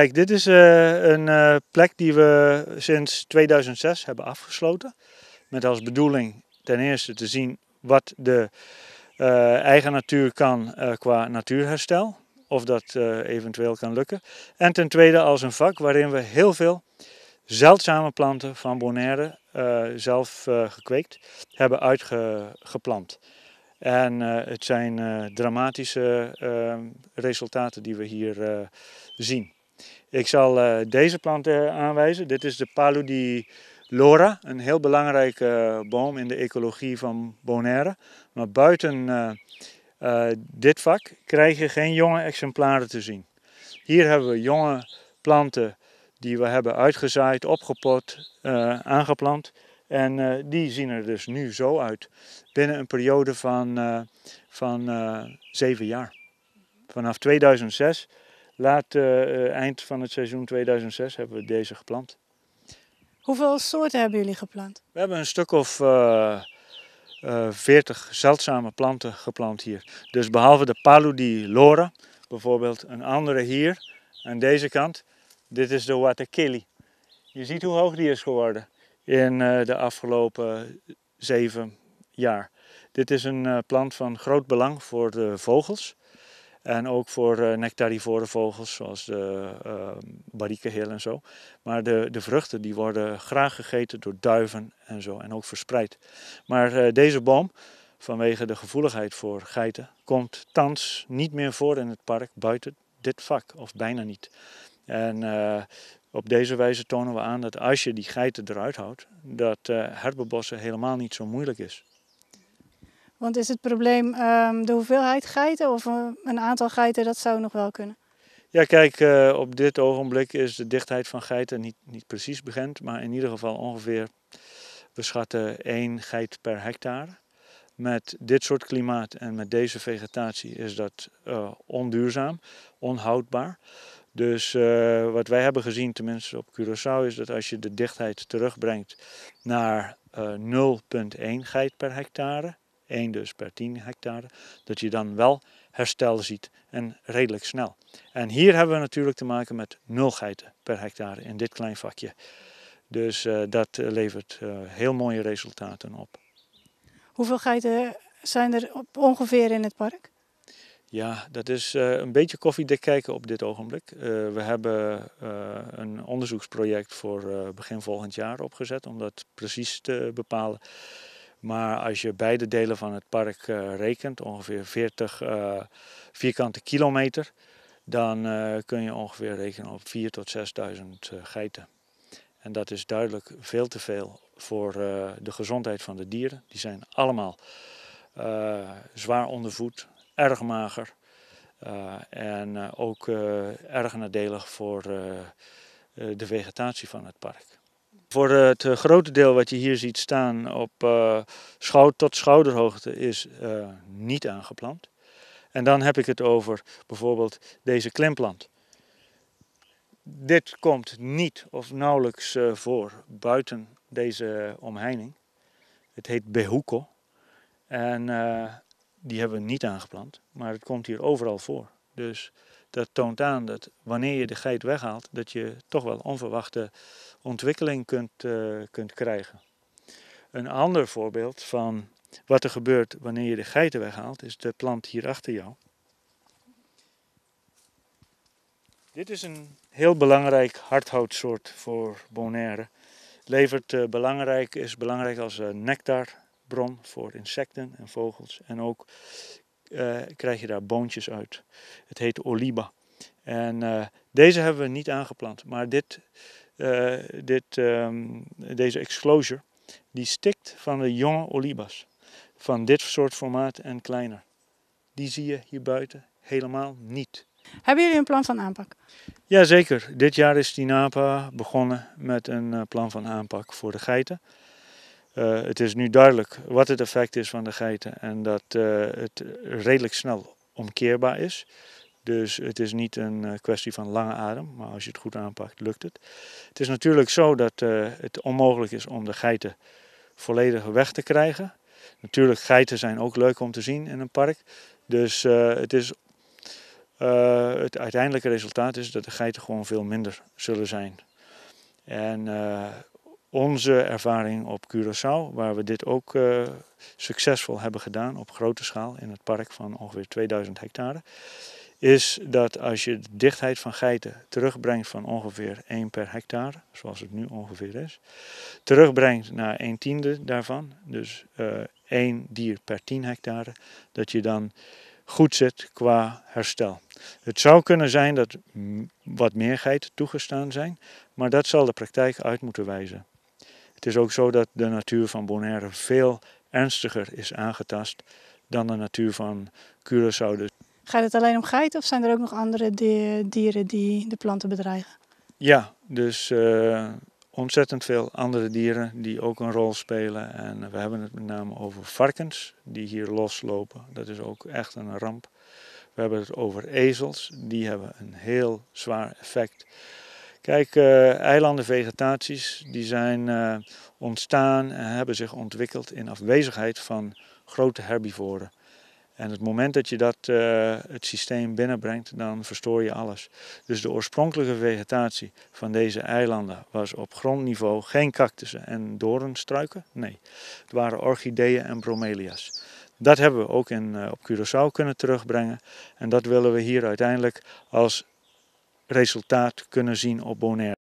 Kijk, dit is eh, een eh, plek die we sinds 2006 hebben afgesloten. Met als bedoeling ten eerste te zien wat de eh, eigen natuur kan qua natuurherstel. Of dat eventueel kan lukken. En ten tweede als een vak waarin we heel veel zeldzame planten van Bonaire zelf gekweekt hebben uitgeplant. En het zijn dramatische resultaten die we hier zien. Ik zal eh, deze plant eh, aanwijzen. Dit is de Paludilora, een heel belangrijke eh, boom in de ecologie van Bonaire. Maar buiten dit vak krijg je geen jonge exemplaren te zien. Hier hebben we jonge planten die we hebben uitgezaaid, opgepot, aangeplant. En die zien er dus nu zo uit. Binnen een periode van, van zeven jaar. Vanaf 2006 laat uh, eind van het seizoen 2006 hebben we deze geplant. Hoeveel soorten hebben jullie geplant? We hebben een stuk of uh, eh, 40 zeldzame planten geplant hier. Dus behalve de Paludi lora, bijvoorbeeld een andere hier aan deze kant. Dit is de Watakili. Je ziet hoe hoog die is geworden in de afgelopen zeven jaar. Dit is een plant van groot belang voor de vogels. En ook voor uh, eh, vogels zoals de uh, en zo. Maar de, de vruchten die worden graag gegeten door duiven en zo en ook verspreid. Maar eh, deze boom, vanwege de gevoeligheid voor geiten, komt thans niet meer voor in het park buiten dit vak, of bijna niet. En eh, op deze wijze tonen we aan dat als je die geiten eruit houdt, dat uh, helemaal niet zo moeilijk is. Want is het probleem ehm, de hoeveelheid geiten of eh, een aantal geiten, dat zou nog wel kunnen? Ja, kijk, eh, op dit ogenblik is de dichtheid van geiten niet, niet precies bekend, maar in ieder geval ongeveer, we schatten één geit per hectare. Met dit soort klimaat en met deze vegetatie is dat eh, onduurzaam, onhoudbaar. Dus wat wij hebben gezien, tenminste op Curaçao, is dat als je de dichtheid terugbrengt naar 0,1 geit per hectare, één dus per 10 hectare, dat je dan wel herstel ziet en redelijk snel. En hier hebben we natuurlijk te maken met nul geiten per hectare in dit klein vakje. Dus eh, dat eh, levert eh, heel mooie resultaten op. Hoeveel geiten zijn er op ongeveer in het park? Ja, dat is een beetje koffiedik kijken op dit ogenblik. we hebben een onderzoeksproject voor begin volgend jaar opgezet om dat precies te bepalen. Maar als je beide delen van het park eh, rekent, ongeveer 40 eh, vierkante kilometer, dan eh, kun je ongeveer rekenen op 4.000 tot 6.000 geiten. En dat is duidelijk veel te veel voor de gezondheid van de dieren. Die zijn allemaal zwaar ondervoed, erg mager en ook erg nadelig voor de vegetatie van het park. Voor het eh, grote deel wat je hier ziet staan op uh, eh, schouder, tot schouderhoogte is eh, niet aangeplant. En dan heb ik het over bijvoorbeeld deze klimplant. Dit komt niet of nauwelijks voor buiten deze omheining. Het heet behoeko En die hebben we niet aangeplant, maar het komt hier overal voor. Dus dat toont aan dat wanneer je de geit weghaalt, dat je toch wel onverwachte ontwikkeling kunt, eh, kunt krijgen. Een ander voorbeeld van wat er gebeurt wanneer je de geiten weghaalt, is de plant hier achter jou. Dit is een heel belangrijk hardhoutsoort voor Bonaire. Levert eh, belangrijk, is belangrijk als eh, nectarbron voor insecten en vogels en ook eh, krijg je daar boontjes uit. Het heet oliba. En eh, deze hebben we niet aangeplant, maar dit, eh, dit, ehm, deze exclosure die stikt van de jonge olibas. Van dit soort formaat en kleiner. Die zie je hier buiten helemaal niet. Hebben jullie een plan van aanpak? Jazeker. Dit jaar is Napa begonnen met een plan van aanpak voor de geiten. Eh, het is nu duidelijk wat het effect is van de geiten en dat eh, het redelijk snel omkeerbaar is. Dus het is niet een eh, kwestie van lange adem, maar als je het goed aanpakt, lukt het. Het is natuurlijk zo dat het onmogelijk is om de geiten volledig weg te krijgen. Natuurlijk, geiten zijn ook leuk om te zien in een park. Dus het, is, het uiteindelijke resultaat is dat de geiten gewoon veel minder zullen zijn. En onze ervaring op Curaçao, waar we dit ook eh, succesvol hebben gedaan op grote schaal in het park van ongeveer 2000 hectare, is dat als je de dichtheid van geiten terugbrengt van ongeveer 1 per hectare, zoals het nu ongeveer is, terugbrengt naar 1 tiende daarvan, dus uh, eh, 1 dier per 10 hectare, dat je dan goed zit qua herstel. Het zou kunnen zijn dat wat meer geiten toegestaan zijn, maar dat zal de praktijk uit moeten wijzen. Het is ook zo dat de natuur van Bonaire veel ernstiger is aangetast dan de natuur van Curaçao. Gaat het alleen om geiten of zijn er ook nog andere dieren die de planten bedreigen? Ja, dus eh, ontzettend veel andere dieren die ook een rol spelen. En we hebben het met name over varkens die hier loslopen. Dat is ook echt een ramp. We hebben het over ezels, die hebben een heel zwaar effect. Kijk, eh, eilandenvegetaties die zijn eh, ontstaan en hebben zich ontwikkeld in afwezigheid van grote herbivoren. En het moment dat je dat eh, het systeem binnenbrengt, dan verstoor je alles. Dus de oorspronkelijke vegetatie van deze eilanden was op grondniveau geen cactussen en doornstruiken. Nee, het waren orchideeën en bromelia's. Dat hebben we ook in, op Curaçao kunnen terugbrengen. En dat willen we hier uiteindelijk als resultaat kunnen zien op Bonaire.